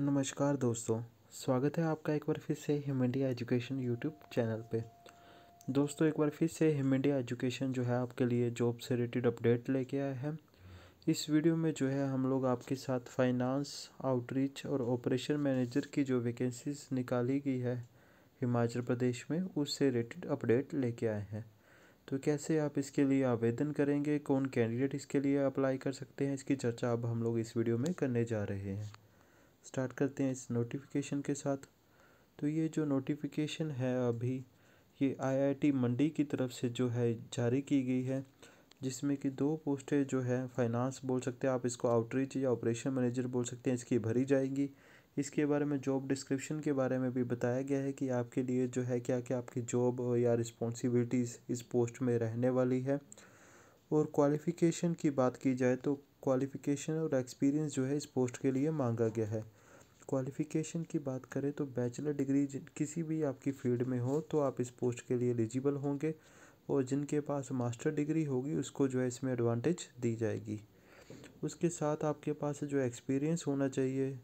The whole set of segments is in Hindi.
नमस्कार दोस्तों स्वागत है आपका एक बार फिर से Him India education YouTube channel पे दोस्तों एक बार फिर से हिम इंडिया एजुकेशन जो है आपके लिए जॉब से रिलेटेड अपडेट लेके आए हैं इस वीडियो में जो है हम लोग आपके साथ फाइनेंस आउटरीच और ऑपरेशन मैनेजर की जो वैकेंसीज निकाली गई है हिमाचल प्रदेश में उससे रिलेटेड अपडेट लेके आए हैं तो कैसे आप इसके लिए आवेदन करेंगे कौन कैंडिडेट इसके लिए अप्लाई कर सकते हैं इसकी चर्चा अब हम लोग इस वीडियो में करने जा रहे हैं स्टार्ट करते हैं इस नोटिफिकेशन के साथ तो ये जो नोटिफिकेशन है अभी ये आईआईटी मंडी की तरफ से जो है जारी की गई है जिसमें कि दो पोस्टें जो है फाइनेंस बोल सकते हैं आप इसको आउटरीच या ऑपरेशन मैनेजर बोल सकते हैं इसकी भरी जाएगी इसके बारे में जॉब डिस्क्रिप्शन के बारे में भी बताया गया है कि आपके लिए जो है क्या क्या आपकी जॉब या रिस्पॉन्सिबिलिटीज़ इस पोस्ट में रहने वाली है और क्वालिफ़िकेशन की बात की जाए तो क्वालिफ़िकेशन और एक्सपीरियंस जो है इस पोस्ट के लिए मांगा गया है क्वालिफ़िकेशन की बात करें तो बैचलर डिग्री किसी भी आपकी फ़ील्ड में हो तो आप इस पोस्ट के लिए एलिजिबल होंगे और जिनके पास मास्टर डिग्री होगी उसको जो है इसमें एडवांटेज दी जाएगी उसके साथ आपके पास जो एक्सपीरियंस होना चाहिए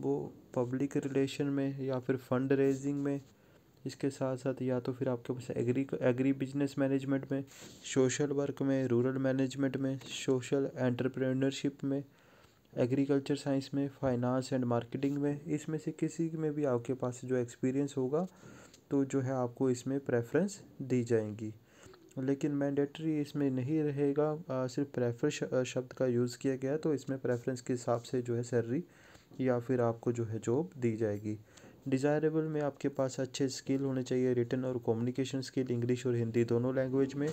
वो पब्लिक रिलेशन में या फिर फंड रेजिंग में इसके साथ साथ या तो फिर आपके पास एग्री एग्री बिजनेस मैनेजमेंट में सोशल वर्क में रूरल मैनेजमेंट में सोशल एंटरप्रेन्योरशिप में एग्रीकल्चर साइंस में फाइनेंस एंड मार्केटिंग में इसमें से किसी में भी आपके पास जो एक्सपीरियंस होगा तो जो है आपको इसमें प्रेफरेंस दी जाएंगी लेकिन मैंडेटरी इसमें नहीं रहेगा सिर्फ प्रेफर शब्द का यूज़ किया गया तो इसमें प्रेफरेंस के हिसाब से जो है सैलरी या फिर आपको जो है जॉब दी जाएगी डिज़ायरेबल में आपके पास अच्छे स्किल होने चाहिए रिटर्न और कम्युनिकेशन स्किल इंग्लिश और हिंदी दोनों लैंग्वेज में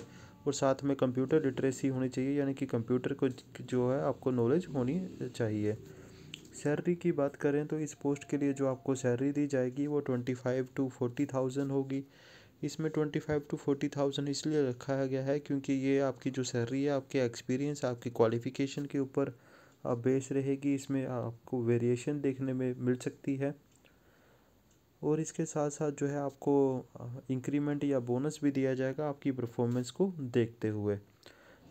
और साथ में कंप्यूटर लिटरेसी होनी चाहिए यानी कि कंप्यूटर को जो है आपको नॉलेज होनी चाहिए सैलरी की बात करें तो इस पोस्ट के लिए जो आपको सैलरी दी जाएगी वो twenty five to forty thousand होगी इसमें twenty five to forty thousand इसलिए रखा गया है क्योंकि ये आपकी जो सैलरी है आपके एक्सपीरियंस आपकी क्वालिफ़िकेशन के ऊपर बेस रहेगी इसमें आपको वेरिएशन देखने में मिल सकती है और इसके साथ साथ जो है आपको इंक्रीमेंट या बोनस भी दिया जाएगा आपकी परफॉर्मेंस को देखते हुए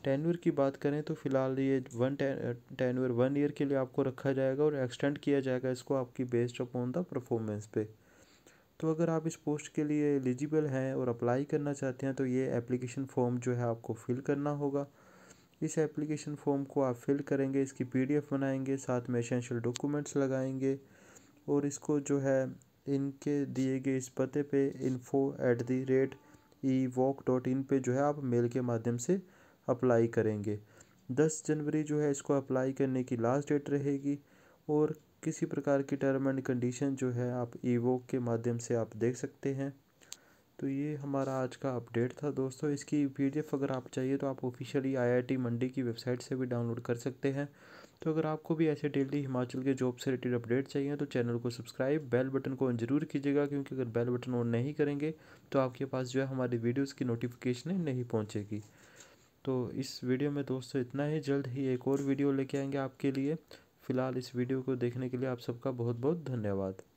टेनवर की बात करें तो फ़िलहाल ये वन टेनवर वन ईयर के लिए आपको रखा जाएगा और एक्सटेंड किया जाएगा इसको आपकी बेस्ड अपॉन द परफॉर्मेंस पे तो अगर आप इस पोस्ट के लिए एलिजिबल हैं और अप्लाई करना चाहते हैं तो ये एप्लीकेशन फॉर्म जो है आपको फ़िल करना होगा इस एप्लीकेशन फॉर्म को आप फिल करेंगे इसकी पीडीएफ बनाएंगे साथ में एसेंशियल डॉक्यूमेंट्स लगाएंगे और इसको जो है इनके दिए गए इस पते पे info at the rate e walk dot in पर जो है आप मेल के माध्यम से अप्लाई करेंगे दस जनवरी जो है इसको अप्लाई करने की लास्ट डेट रहेगी और किसी प्रकार की टर्म एंड कंडीशन जो है आप ई वॉक के माध्यम से आप देख सकते हैं तो ये हमारा आज का अपडेट था दोस्तों इसकी पीडीएफ अगर आप चाहिए तो आप ऑफिशियली आईआईटी मंडी की वेबसाइट से भी डाउनलोड कर सकते हैं तो अगर आपको भी ऐसे डेली हिमाचल के जॉब से रिलेटेड अपडेट चाहिए तो चैनल को सब्सक्राइब बेल बटन को ऑन जरूर कीजिएगा क्योंकि अगर बेल बटन ऑन नहीं करेंगे तो आपके पास जो है हमारी वीडियोज़ की नोटिफिकेशन नहीं पहुँचेगी तो इस वीडियो में दोस्तों इतना ही जल्द ही एक और वीडियो लेके आएंगे आपके लिए फ़िलहाल इस वीडियो को देखने के लिए आप सबका बहुत बहुत धन्यवाद